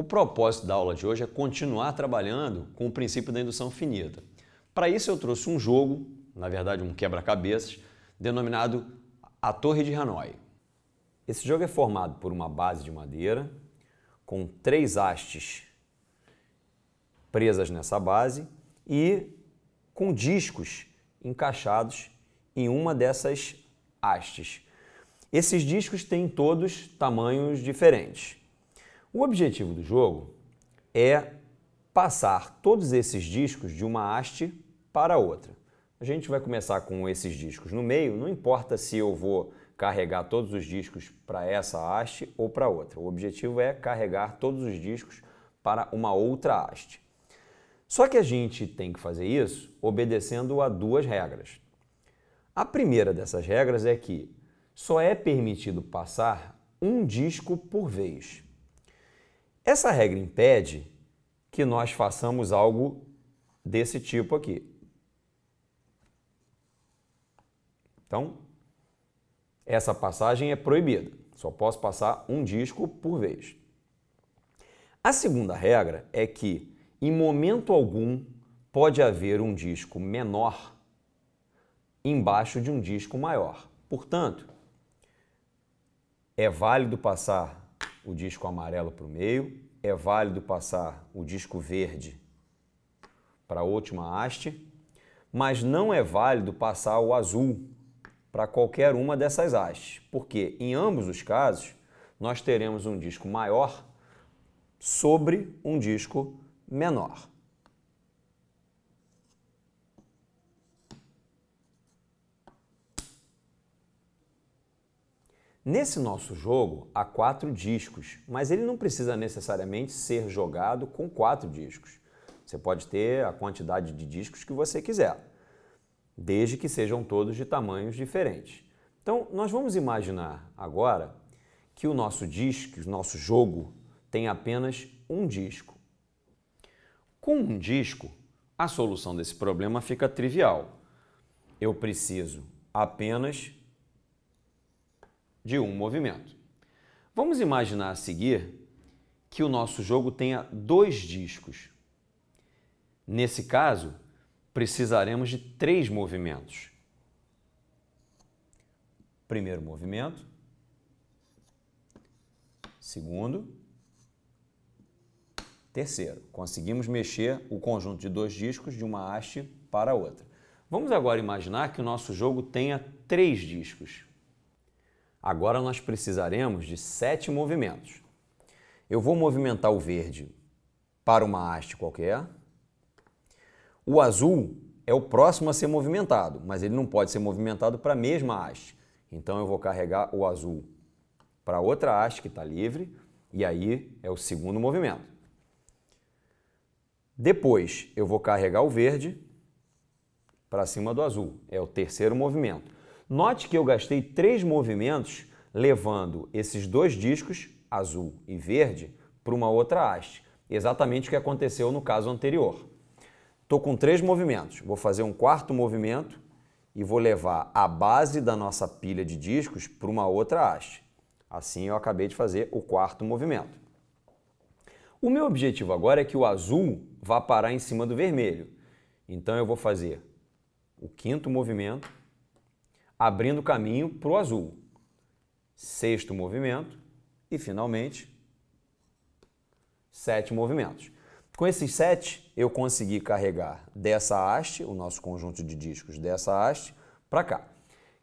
O propósito da aula de hoje é continuar trabalhando com o princípio da indução finita. Para isso, eu trouxe um jogo, na verdade, um quebra-cabeças, denominado A Torre de Hanoi. Esse jogo é formado por uma base de madeira com três hastes presas nessa base e com discos encaixados em uma dessas hastes. Esses discos têm todos tamanhos diferentes. O objetivo do jogo é passar todos esses discos de uma haste para outra. A gente vai começar com esses discos no meio, não importa se eu vou carregar todos os discos para essa haste ou para outra. O objetivo é carregar todos os discos para uma outra haste. Só que a gente tem que fazer isso obedecendo a duas regras. A primeira dessas regras é que só é permitido passar um disco por vez. Essa regra impede que nós façamos algo desse tipo aqui. Então, essa passagem é proibida. Só posso passar um disco por vez. A segunda regra é que, em momento algum, pode haver um disco menor embaixo de um disco maior. Portanto, é válido passar o disco amarelo para o meio, é válido passar o disco verde para a última haste, mas não é válido passar o azul para qualquer uma dessas hastes, porque em ambos os casos nós teremos um disco maior sobre um disco menor. Nesse nosso jogo há quatro discos, mas ele não precisa necessariamente ser jogado com quatro discos. Você pode ter a quantidade de discos que você quiser, desde que sejam todos de tamanhos diferentes. Então, nós vamos imaginar agora que o nosso disco, o nosso jogo, tem apenas um disco. Com um disco, a solução desse problema fica trivial. Eu preciso apenas de um movimento. Vamos imaginar a seguir que o nosso jogo tenha dois discos. Nesse caso, precisaremos de três movimentos. Primeiro movimento, segundo, terceiro. Conseguimos mexer o conjunto de dois discos de uma haste para a outra. Vamos agora imaginar que o nosso jogo tenha três discos. Agora nós precisaremos de sete movimentos. Eu vou movimentar o verde para uma haste qualquer. O azul é o próximo a ser movimentado, mas ele não pode ser movimentado para a mesma haste. Então eu vou carregar o azul para outra haste que está livre, e aí é o segundo movimento. Depois eu vou carregar o verde para cima do azul, é o terceiro movimento. Note que eu gastei três movimentos levando esses dois discos, azul e verde, para uma outra haste, exatamente o que aconteceu no caso anterior. Estou com três movimentos, vou fazer um quarto movimento e vou levar a base da nossa pilha de discos para uma outra haste. Assim eu acabei de fazer o quarto movimento. O meu objetivo agora é que o azul vá parar em cima do vermelho. Então eu vou fazer o quinto movimento abrindo caminho para o azul. Sexto movimento e, finalmente, sete movimentos. Com esses sete, eu consegui carregar dessa haste, o nosso conjunto de discos dessa haste, para cá.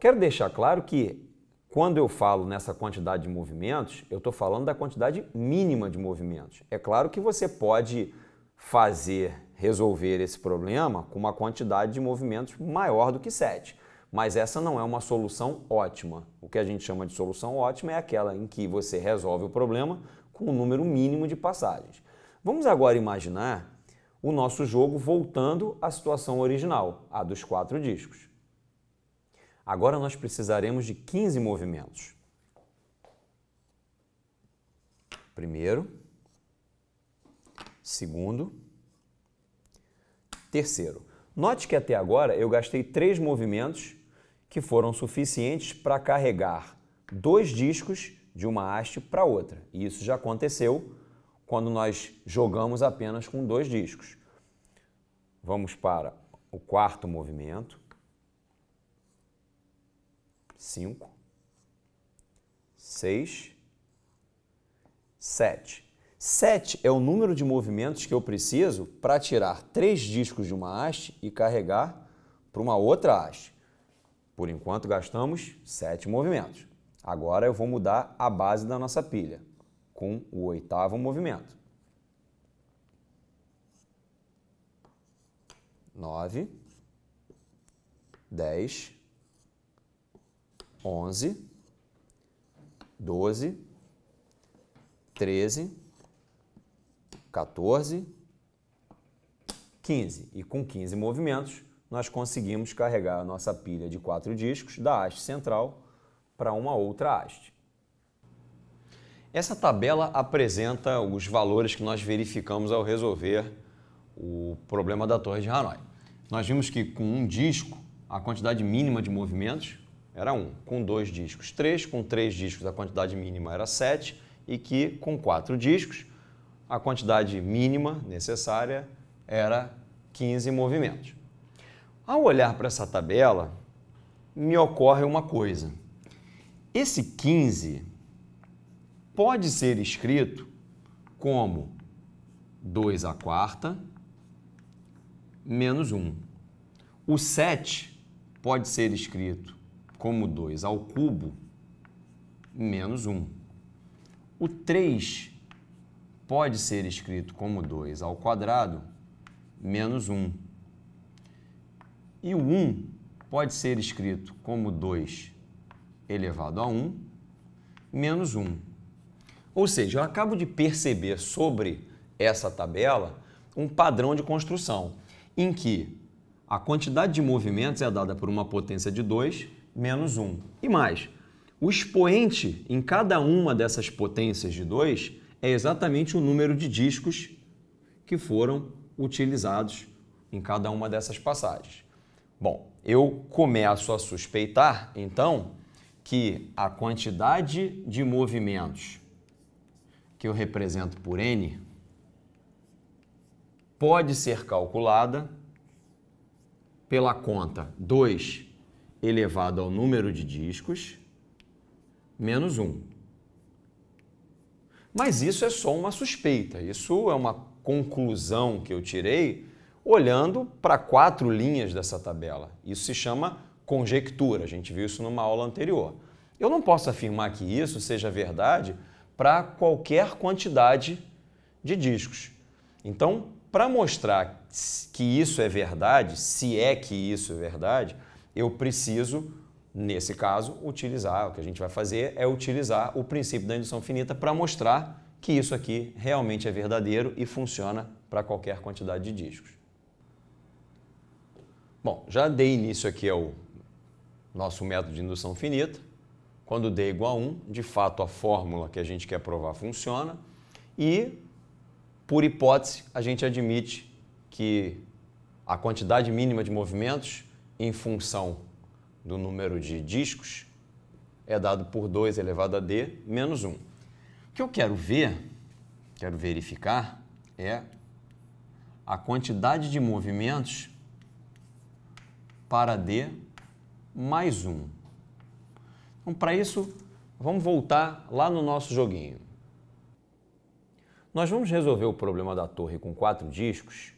Quero deixar claro que quando eu falo nessa quantidade de movimentos, eu estou falando da quantidade mínima de movimentos. É claro que você pode fazer, resolver esse problema com uma quantidade de movimentos maior do que 7. Mas essa não é uma solução ótima. O que a gente chama de solução ótima é aquela em que você resolve o problema com o um número mínimo de passagens. Vamos agora imaginar o nosso jogo voltando à situação original, a dos quatro discos. Agora nós precisaremos de 15 movimentos. Primeiro, segundo, terceiro. Note que até agora eu gastei três movimentos que foram suficientes para carregar dois discos de uma haste para outra. E isso já aconteceu quando nós jogamos apenas com dois discos. Vamos para o quarto movimento. cinco, seis, sete. Sete é o número de movimentos que eu preciso para tirar três discos de uma haste e carregar para uma outra haste. Por enquanto gastamos sete movimentos. Agora eu vou mudar a base da nossa pilha com o oitavo movimento. Nove, dez, onze, doze, treze, 14, 15. E com 15 movimentos, nós conseguimos carregar a nossa pilha de quatro discos da haste central para uma outra haste. Essa tabela apresenta os valores que nós verificamos ao resolver o problema da torre de Hanoi. Nós vimos que com um disco, a quantidade mínima de movimentos era 1, um. com dois discos 3, com três discos a quantidade mínima era 7 e que com quatro discos a quantidade mínima necessária era 15 movimentos. Ao olhar para essa tabela, me ocorre uma coisa. Esse 15 pode ser escrito como 2 à quarta menos 1. O 7 pode ser escrito como 2 ao cubo menos 1. O 3 pode ser escrito como 2 ao quadrado menos 1. E o 1 pode ser escrito como 2 elevado a 1 menos 1. Ou seja, eu acabo de perceber sobre essa tabela um padrão de construção em que a quantidade de movimentos é dada por uma potência de 2 menos 1. E mais, o expoente em cada uma dessas potências de 2 é exatamente o número de discos que foram utilizados em cada uma dessas passagens. Bom, eu começo a suspeitar, então, que a quantidade de movimentos que eu represento por N pode ser calculada pela conta 2 elevado ao número de discos menos 1. Um. Mas isso é só uma suspeita, isso é uma conclusão que eu tirei olhando para quatro linhas dessa tabela. Isso se chama conjectura, a gente viu isso numa aula anterior. Eu não posso afirmar que isso seja verdade para qualquer quantidade de discos. Então, para mostrar que isso é verdade, se é que isso é verdade, eu preciso, nesse caso, utilizar, o que a gente vai fazer é utilizar o princípio da indução finita para mostrar que isso aqui realmente é verdadeiro e funciona para qualquer quantidade de discos. Bom, já dei início aqui ao nosso método de indução finita. Quando D é igual a 1, de fato a fórmula que a gente quer provar funciona e, por hipótese, a gente admite que a quantidade mínima de movimentos em função do número de discos é dado por 2 elevado a D menos 1. O que eu quero ver, quero verificar, é a quantidade de movimentos para D mais 1. Então, para isso, vamos voltar lá no nosso joguinho. Nós vamos resolver o problema da torre com quatro discos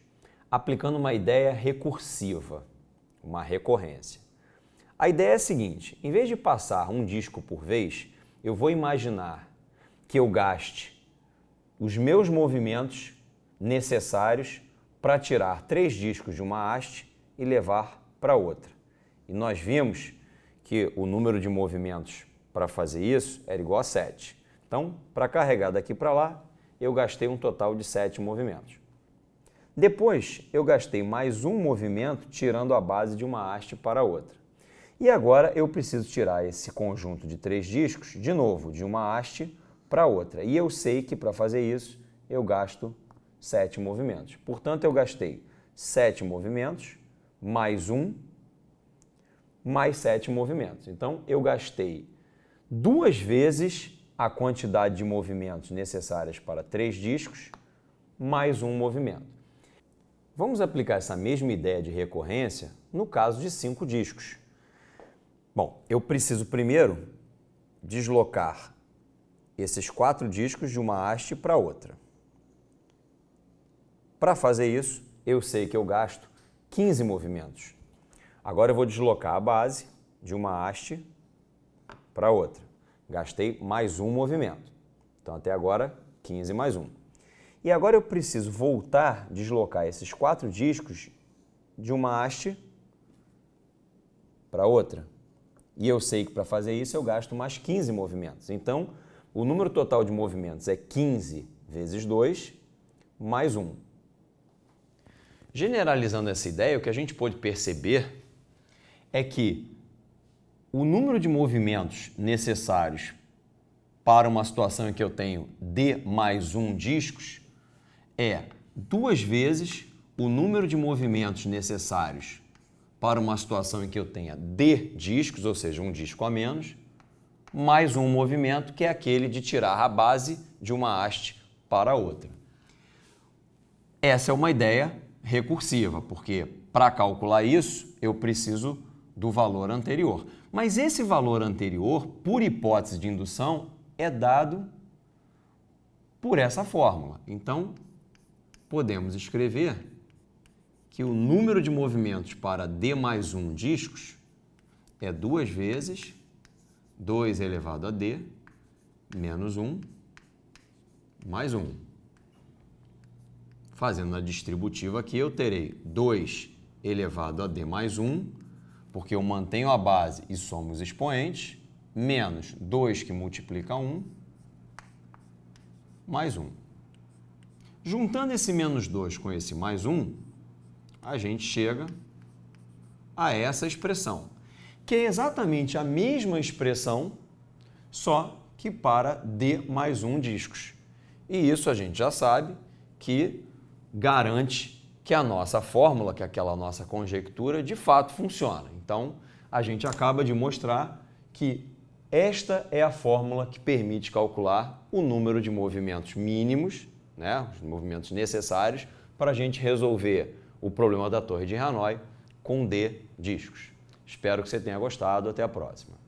aplicando uma ideia recursiva, uma recorrência. A ideia é a seguinte: em vez de passar um disco por vez, eu vou imaginar que eu gaste os meus movimentos necessários para tirar três discos de uma haste e levar para outra. E nós vimos que o número de movimentos para fazer isso era igual a 7. Então, para carregar daqui para lá, eu gastei um total de 7 movimentos. Depois, eu gastei mais um movimento tirando a base de uma haste para outra. E agora eu preciso tirar esse conjunto de três discos, de novo, de uma haste para outra. E eu sei que para fazer isso eu gasto sete movimentos. Portanto, eu gastei sete movimentos mais um, mais sete movimentos. Então, eu gastei duas vezes a quantidade de movimentos necessárias para três discos, mais um movimento. Vamos aplicar essa mesma ideia de recorrência no caso de cinco discos. Bom, eu preciso primeiro deslocar esses quatro discos de uma haste para outra. Para fazer isso, eu sei que eu gasto 15 movimentos. Agora eu vou deslocar a base de uma haste para outra. Gastei mais um movimento. Então, até agora, 15 mais um. E agora eu preciso voltar, deslocar esses quatro discos de uma haste para outra. E eu sei que para fazer isso eu gasto mais 15 movimentos. Então, o número total de movimentos é 15 vezes 2 mais 1. Generalizando essa ideia, o que a gente pode perceber é que o número de movimentos necessários para uma situação em que eu tenho D mais um discos é duas vezes o número de movimentos necessários para uma situação em que eu tenha D discos, ou seja, um disco a menos, mais um movimento que é aquele de tirar a base de uma haste para outra. Essa é uma ideia recursiva, porque para calcular isso eu preciso do valor anterior. Mas esse valor anterior, por hipótese de indução, é dado por essa fórmula. Então, podemos escrever que o número de movimentos para D mais 1 discos é 2 vezes 2 elevado a D menos 1 mais 1. Fazendo a distributiva aqui, eu terei 2 elevado a d mais 1, porque eu mantenho a base e somo os expoentes, menos 2 que multiplica 1, mais 1. Juntando esse menos 2 com esse mais 1, a gente chega a essa expressão, que é exatamente a mesma expressão, só que para D mais 1 discos. E isso a gente já sabe que garante que a nossa fórmula, que é aquela nossa conjectura, de fato funciona. Então, a gente acaba de mostrar que esta é a fórmula que permite calcular o número de movimentos mínimos, né, os movimentos necessários, para a gente resolver o problema da Torre de Hanoi com D discos. Espero que você tenha gostado. Até a próxima.